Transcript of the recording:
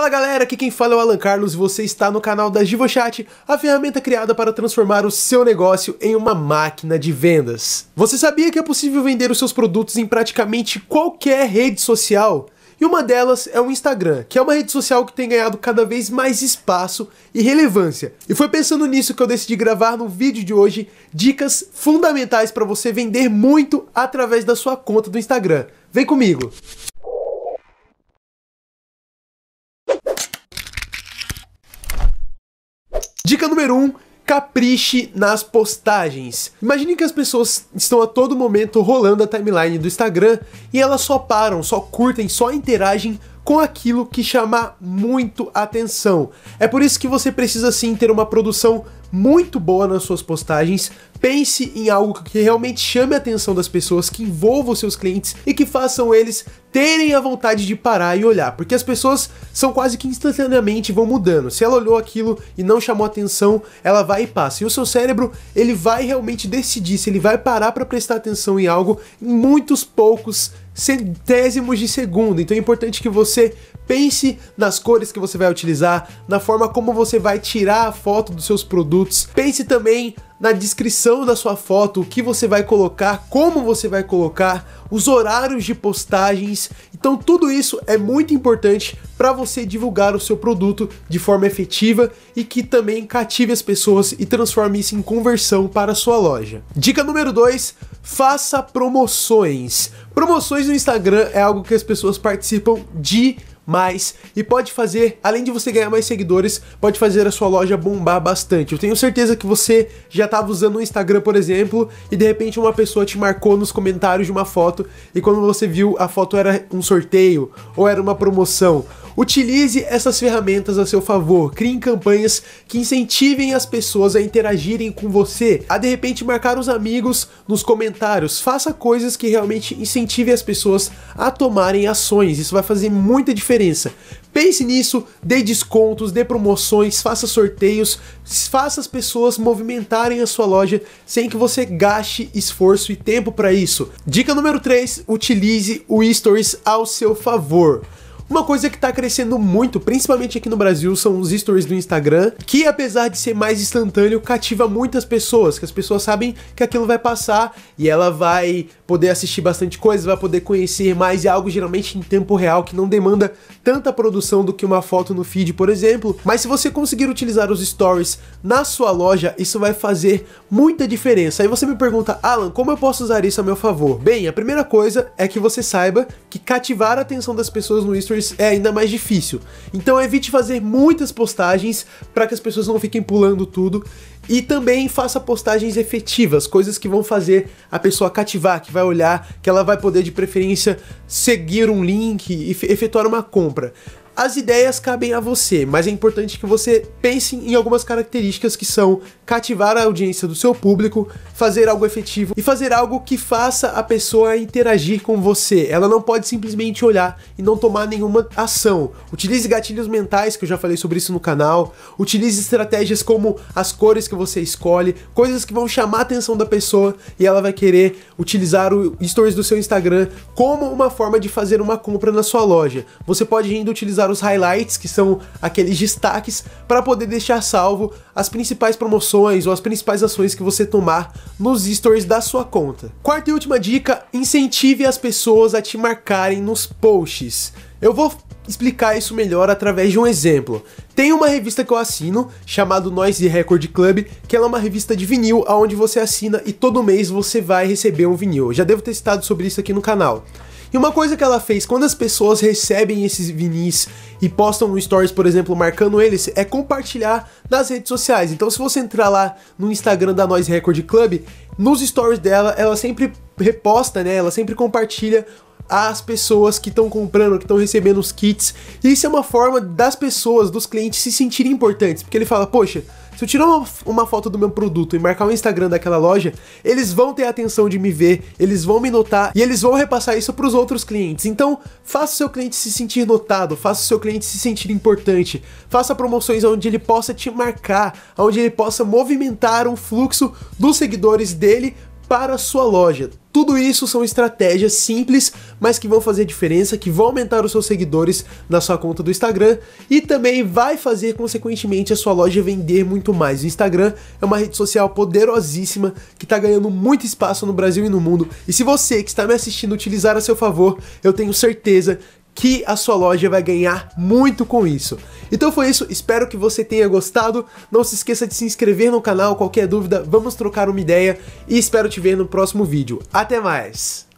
Fala galera, aqui quem fala é o Alan Carlos e você está no canal da Givochat, a ferramenta criada para transformar o seu negócio em uma máquina de vendas. Você sabia que é possível vender os seus produtos em praticamente qualquer rede social? E uma delas é o Instagram, que é uma rede social que tem ganhado cada vez mais espaço e relevância. E foi pensando nisso que eu decidi gravar no vídeo de hoje dicas fundamentais para você vender muito através da sua conta do Instagram. Vem comigo! Dica número 1. Um, capriche nas postagens. Imagine que as pessoas estão a todo momento rolando a timeline do Instagram e elas só param, só curtem, só interagem com aquilo que chama muito atenção. É por isso que você precisa sim ter uma produção muito boa nas suas postagens, pense em algo que realmente chame a atenção das pessoas, que envolva os seus clientes e que façam eles terem a vontade de parar e olhar, porque as pessoas são quase que instantaneamente vão mudando. Se ela olhou aquilo e não chamou atenção, ela vai e passa. E o seu cérebro, ele vai realmente decidir se ele vai parar para prestar atenção em algo em muitos poucos centésimos de segundo. Então é importante que você pense nas cores que você vai utilizar, na forma como você vai tirar a foto dos seus produtos. Pense também na descrição da sua foto, o que você vai colocar, como você vai colocar, os horários de postagens. Então tudo isso é muito importante para você divulgar o seu produto de forma efetiva e que também cative as pessoas e transforme isso em conversão para a sua loja. Dica número 2, faça promoções. Promoções no Instagram é algo que as pessoas participam de mais e pode fazer, além de você ganhar mais seguidores, pode fazer a sua loja bombar bastante. Eu tenho certeza que você já estava usando o Instagram, por exemplo, e de repente uma pessoa te marcou nos comentários de uma foto e quando você viu a foto era um sorteio ou era uma promoção Utilize essas ferramentas a seu favor, criem campanhas que incentivem as pessoas a interagirem com você, a de repente marcar os amigos nos comentários, faça coisas que realmente incentivem as pessoas a tomarem ações, isso vai fazer muita diferença. Pense nisso, dê descontos, dê promoções, faça sorteios, faça as pessoas movimentarem a sua loja sem que você gaste esforço e tempo para isso. Dica número 3, utilize o Stories ao seu favor. Uma coisa que tá crescendo muito, principalmente aqui no Brasil, são os stories do Instagram, que apesar de ser mais instantâneo, cativa muitas pessoas, que as pessoas sabem que aquilo vai passar e ela vai poder assistir bastante coisa, vai poder conhecer mais, é algo geralmente em tempo real, que não demanda tanta produção do que uma foto no feed, por exemplo. Mas se você conseguir utilizar os stories na sua loja, isso vai fazer muita diferença. Aí você me pergunta, Alan, como eu posso usar isso a meu favor? Bem, a primeira coisa é que você saiba que cativar a atenção das pessoas no stories stories é ainda mais difícil. Então evite fazer muitas postagens para que as pessoas não fiquem pulando tudo e também faça postagens efetivas, coisas que vão fazer a pessoa cativar, que vai olhar, que ela vai poder de preferência seguir um link e efetuar uma compra. As ideias cabem a você, mas é importante que você pense em algumas características que são cativar a audiência do seu público, fazer algo efetivo e fazer algo que faça a pessoa interagir com você. Ela não pode simplesmente olhar e não tomar nenhuma ação. Utilize gatilhos mentais, que eu já falei sobre isso no canal. Utilize estratégias como as cores que você escolhe, coisas que vão chamar a atenção da pessoa e ela vai querer utilizar o stories do seu Instagram como uma forma de fazer uma compra na sua loja. Você pode ainda utilizar os highlights, que são aqueles destaques, para poder deixar salvo as principais promoções ou as principais ações que você tomar nos stories da sua conta. Quarta e última dica, incentive as pessoas a te marcarem nos posts. Eu vou explicar isso melhor através de um exemplo. Tem uma revista que eu assino, chamado Noise Record Club, que ela é uma revista de vinil, aonde você assina e todo mês você vai receber um vinil. Eu já devo ter citado sobre isso aqui no canal. E uma coisa que ela fez, quando as pessoas recebem esses vinis e postam no Stories, por exemplo, marcando eles, é compartilhar nas redes sociais. Então, se você entrar lá no Instagram da Noise Record Club, nos Stories dela, ela sempre reposta, né? Ela sempre compartilha as pessoas que estão comprando, que estão recebendo os kits. E isso é uma forma das pessoas, dos clientes, se sentirem importantes, porque ele fala, poxa. Se eu tirar uma, uma, foto do meu produto e marcar o Instagram daquela loja, eles vão ter a atenção de me ver, eles vão me notar e eles vão repassar isso para os outros clientes. Então, faça o seu cliente se sentir notado, faça o seu cliente se sentir importante, faça promoções onde ele possa te marcar, onde ele possa movimentar o fluxo dos seguidores dele para a sua loja. Tudo isso são estratégias simples, mas que vão fazer diferença, que vão aumentar os seus seguidores na sua conta do Instagram e também vai fazer, consequentemente, a sua loja vender muito mais. O Instagram é uma rede social poderosíssima que está ganhando muito espaço no Brasil e no mundo. E se você que está me assistindo utilizar a seu favor, eu tenho certeza que a sua loja vai ganhar muito com isso. Então foi isso, espero que você tenha gostado. Não se esqueça de se inscrever no canal, qualquer dúvida, vamos trocar uma ideia e espero te ver no próximo vídeo. Até mais!